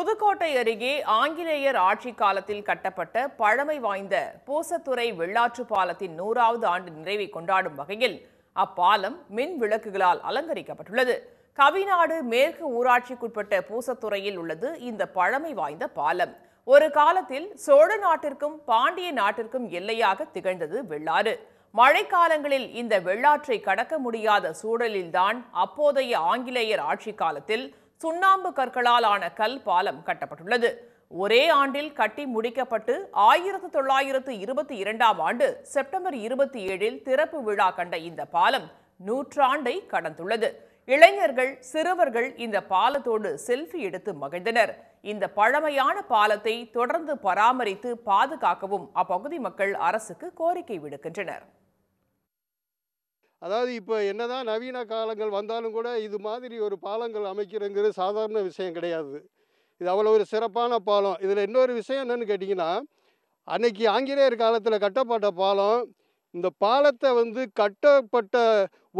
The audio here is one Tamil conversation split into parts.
புதுக்கோட்டை அருகே ஆங்கிலேயர் ஆட்சி காலத்தில் கட்டப்பட்ட பழமை வாய்ந்த பூசத்துறை வெள்ளாற்று பாலத்தின் நூறாவது ஆண்டு நிறைவை கொண்டாடும் வகையில் அப்பாலம் மின் விளக்குகளால் அலங்கரிக்கப்பட்டுள்ளது கவிநாடு மேற்கு ஊராட்சிக்குட்பட்ட பூசத்துறையில் உள்ளது இந்த பழமை வாய்ந்த பாலம் ஒரு காலத்தில் சோழ நாட்டிற்கும் பாண்டிய நாட்டிற்கும் எல்லையாக திகழ்ந்தது வெள்ளாறு மழைக்காலங்களில் இந்த வெள்ளாற்றை கடக்க முடியாத சூழலில்தான் அப்போதைய ஆங்கிலேயர் ஆட்சி காலத்தில் சுண்ணாம்பு கற்களால் ஆன கல் பாலம் கட்டப்பட்டுள்ளது ஒரே ஆண்டில் கட்டி முடிக்கப்பட்டு ஆயிரத்து தொள்ளாயிரத்து இருபத்தி இரண்டாம் ஆண்டு செப்டம்பர் இருபத்தி ஏழில் திறப்பு விழா கண்ட இந்த பாலம் நூற்றாண்டை கடந்துள்ளது இளைஞர்கள் சிறுவர்கள் இந்த பாலத்தோடு செல்ஃபி எடுத்து மகிழ்ந்தனர் இந்த பழமையான பாலத்தை தொடர்ந்து பராமரித்து பாதுகாக்கவும் அப்பகுதி மக்கள் அரசுக்கு கோரிக்கை விடுக்கின்றனர் அதாவது இப்போ என்னதான் நவீன காலங்கள் வந்தாலும் கூட இது மாதிரி ஒரு பாலங்கள் அமைக்கிறங்கிறது சாதாரண விஷயம் கிடையாது இது அவ்வளோ ஒரு சிறப்பான பாலம் இதில் இன்னொரு விஷயம் என்னென்னு கேட்டிங்கன்னா அன்னைக்கு ஆங்கிலேயர் காலத்தில் கட்டப்பட்ட பாலம் இந்த பாலத்தை வந்து கட்டப்பட்ட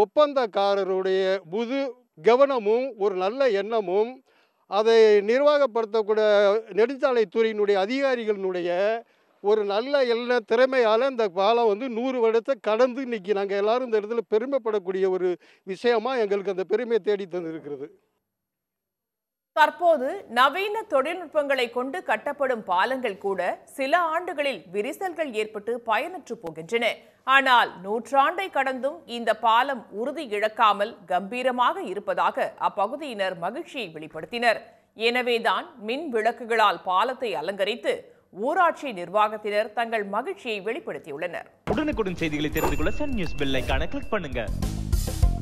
ஒப்பந்தக்காரருடைய புது கவனமும் ஒரு நல்ல எண்ணமும் அதை நிர்வாகப்படுத்தக்கூடிய நெடுஞ்சாலைத்துறையினுடைய அதிகாரிகளினுடைய ஒரு நல்ல எல்லா திறமையால் இந்த பாலம் வந்து நூறு வருடத்தை கடந்து இன்னைக்கு நாங்கள் எல்லோரும் இந்த இடத்துல பெருமைப்படக்கூடிய ஒரு விஷயமாக எங்களுக்கு அந்த பெருமையை தேடி தந்திருக்கிறது தற்போது நவீன தொழில்நுட்பங்களை கொண்டு கட்டப்படும் பாலங்கள் கூட சில ஆண்டுகளில் விரிசல்கள் ஏற்பட்டு பயனற்று போகின்றன ஆனால் நூற்றாண்டை கடந்தும் இந்த பாலம் உறுதி இழக்காமல் கம்பீரமாக இருப்பதாக அப்பகுதியினர் மகிழ்ச்சியை வெளிப்படுத்தினர் எனவேதான் மின் விளக்குகளால் பாலத்தை அலங்கரித்து ஊராட்சி நிர்வாகத்தினர் தங்கள் மகிழ்ச்சியை வெளிப்படுத்தியுள்ளனர் உடனுக்குடன் செய்திகளை தெரிந்து கொள்ள சன் நியூஸ் பெல் கிளிக் பண்ணுங்க